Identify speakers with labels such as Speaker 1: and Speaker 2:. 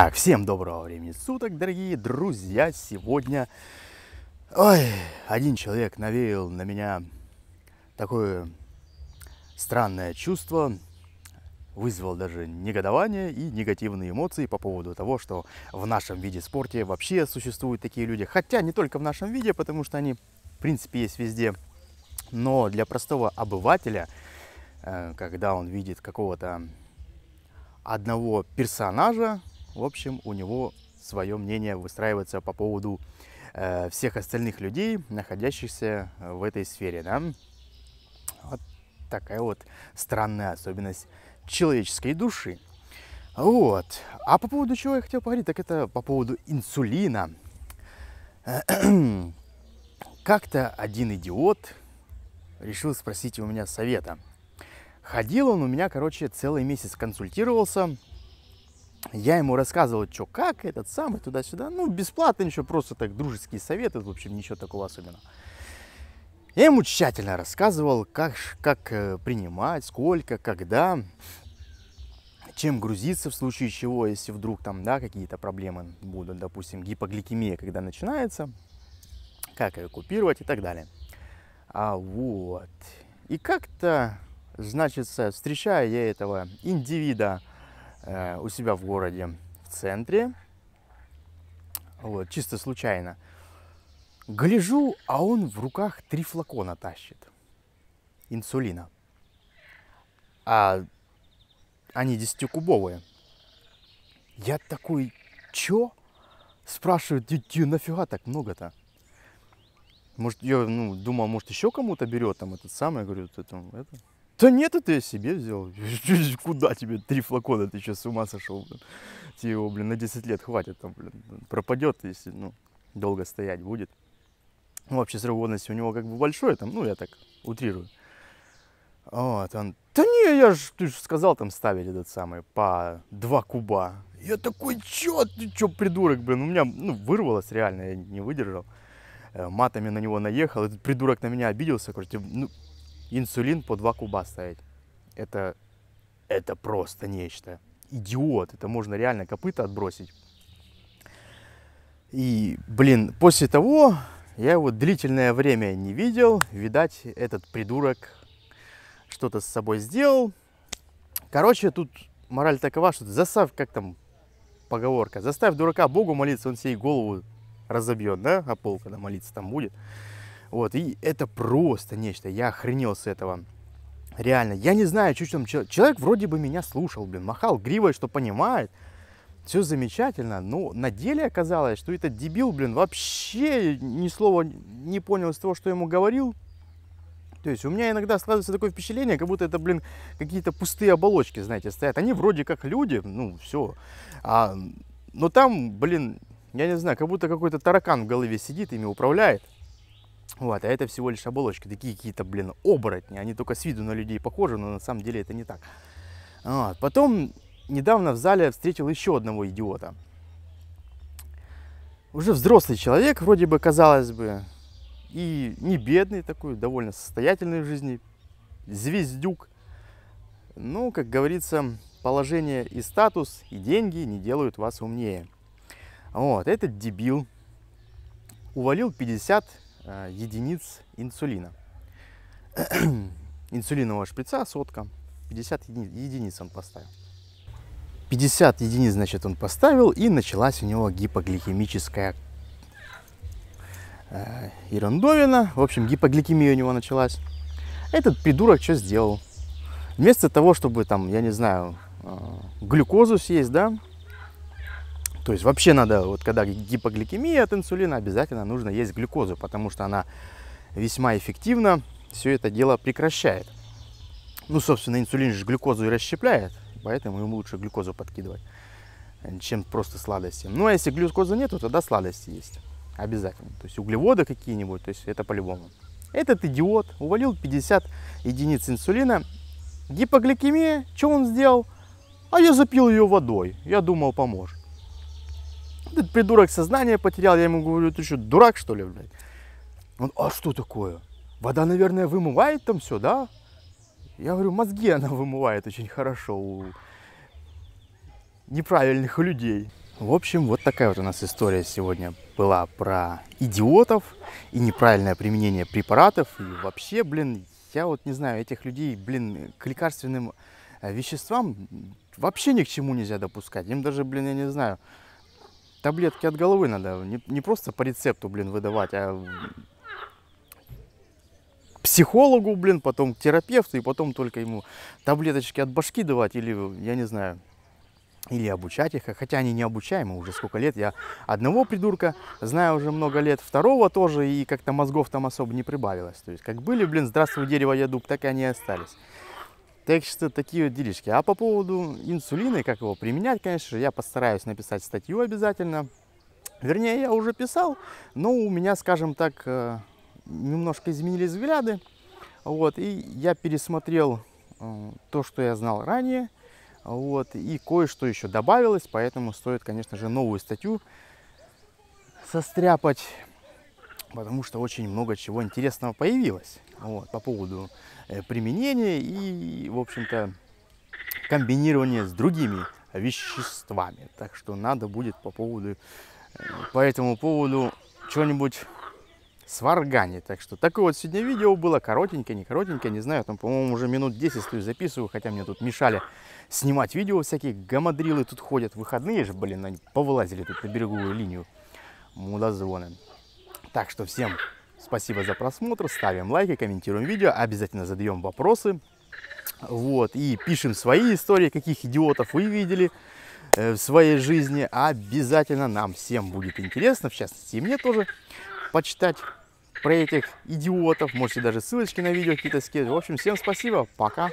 Speaker 1: Так, всем доброго времени суток, дорогие друзья. Сегодня Ой, один человек навеял на меня такое странное чувство, вызвал даже негодование и негативные эмоции по поводу того, что в нашем виде спорте вообще существуют такие люди. Хотя не только в нашем виде, потому что они, в принципе, есть везде. Но для простого обывателя, э, когда он видит какого-то одного персонажа, в общем, у него свое мнение выстраивается по поводу э, всех остальных людей, находящихся э, в этой сфере. Да? Вот такая вот странная особенность человеческой души. Вот. А по поводу чего я хотел поговорить, так это по поводу инсулина. Как-то один идиот решил спросить у меня совета. Ходил он у меня, короче, целый месяц консультировался, я ему рассказывал, что как этот самый туда-сюда. Ну, бесплатно ничего, просто так дружеские советы, в общем, ничего такого особенного. Я ему тщательно рассказывал, как, как э, принимать, сколько, когда, чем грузиться в случае чего, если вдруг там, да, какие-то проблемы будут, допустим, гипогликемия, когда начинается, как ее купировать и так далее. А вот. И как-то, значит, встречая я этого индивида, Э, у себя в городе в центре. Вот, чисто случайно. Гляжу, а он в руках три флакона тащит. Инсулина. А они десятикубовые Я такой, чё? Спрашивают, тетю, нафига так много-то? Может, я ну, думал, может, еще кому-то берет там этот самый, я говорю, это, это, да нет, это я себе взял. Куда тебе три флакона? Ты сейчас с ума сошел, блин. Тебе его, блин, на 10 лет хватит. Там, блин, пропадет, если, ну, долго стоять будет. Ну, вообще срок годности у него как бы большой, там, ну, я так утрирую. Вот, он, да не, я же, ты же сказал, там ставили этот самый по два куба. Я такой, чё, ты чё, придурок, блин, у меня, ну, вырвалось реально, я не выдержал. Э, матами на него наехал, этот придурок на меня обиделся, короче, ну, инсулин по 2 куба ставить. Это, это просто нечто. Идиот, это можно реально копыта отбросить. И, блин, после того я его длительное время не видел. Видать, этот придурок что-то с собой сделал. Короче, тут мораль такова, что ты заставь, как там поговорка, заставь дурака Богу молиться, он себе голову разобьет, да, а полка когда молиться там будет. Вот, и это просто нечто, я охренел с этого. Реально, я не знаю, что там человек, человек вроде бы меня слушал, блин, махал гривой, что понимает, все замечательно, но на деле оказалось, что этот дебил, блин, вообще ни слова не понял из того, что я ему говорил. То есть у меня иногда складывается такое впечатление, как будто это, блин, какие-то пустые оболочки, знаете, стоят. Они вроде как люди, ну, все. А, но там, блин, я не знаю, как будто какой-то таракан в голове сидит, ими управляет. Вот, а это всего лишь оболочки, такие какие-то, блин, оборотни. Они только с виду на людей похожи, но на самом деле это не так. Вот. Потом недавно в зале встретил еще одного идиота. Уже взрослый человек, вроде бы, казалось бы, и не бедный такой, довольно состоятельный в жизни, звездюк. Ну, как говорится, положение и статус, и деньги не делают вас умнее. Вот, этот дебил увалил 50 Э, единиц инсулина. Инсулинового шприца сотка. 50 единиц, единиц он поставил. 50 единиц, значит, он поставил, и началась у него гипогликемическая э, ерундовина. В общем, гипогликемия у него началась. Этот придурок что сделал? Вместо того, чтобы там, я не знаю, э, глюкозу съесть, да, то есть вообще надо, вот когда гипогликемия от инсулина, обязательно нужно есть глюкозу, потому что она весьма эффективно все это дело прекращает. Ну, собственно, инсулин же глюкозу и расщепляет, поэтому ему лучше глюкозу подкидывать, чем просто сладости. Ну, а если глюкозы нету, тогда сладости есть. Обязательно. То есть углеводы какие-нибудь, то есть это по-любому. Этот идиот увалил 50 единиц инсулина. Гипогликемия, что он сделал? А я запил ее водой. Я думал, поможет придурок сознание потерял. Я ему говорю, ты что, дурак что ли, блядь? Он, а что такое? Вода, наверное, вымывает там все, да? Я говорю, мозги она вымывает очень хорошо у неправильных людей. В общем, вот такая вот у нас история сегодня была про идиотов и неправильное применение препаратов. И вообще, блин, я вот не знаю, этих людей, блин, к лекарственным э, веществам вообще ни к чему нельзя допускать. Им даже, блин, я не знаю, таблетки от головы надо. Не, не просто по рецепту, блин, выдавать, а психологу, блин, потом к терапевту, и потом только ему таблеточки от башки давать, или, я не знаю, или обучать их, хотя они не обучаемы уже сколько лет. Я одного придурка знаю уже много лет, второго тоже, и как-то мозгов там особо не прибавилось. То есть, как были, блин, здравствуй, дерево, я дуб, так и они остались. Так что такие вот делишки. А по поводу инсулина и как его применять, конечно же, я постараюсь написать статью обязательно. Вернее, я уже писал, но у меня, скажем так, э, немножко изменились взгляды. Вот, и я пересмотрел э, то, что я знал ранее, вот, и кое-что еще добавилось, поэтому стоит, конечно же, новую статью состряпать, потому что очень много чего интересного появилось вот, по поводу э, применения и, в общем-то, комбинирования с другими веществами. Так что надо будет по поводу, э, по этому поводу что-нибудь сварганить. Так что такое вот сегодня видео было, коротенькое, не коротенькое, не знаю, там, по-моему, уже минут 10 стою записываю, хотя мне тут мешали снимать видео всякие, гамадрилы тут ходят, выходные же, блин, они повылазили тут на береговую линию, мудозвоны. Так что всем Спасибо за просмотр, ставим лайки, комментируем видео, обязательно задаем вопросы. Вот, и пишем свои истории, каких идиотов вы видели э, в своей жизни. Обязательно нам всем будет интересно, в частности, и мне тоже почитать про этих идиотов. Можете даже ссылочки на видео какие-то скидывать. В общем, всем спасибо, пока.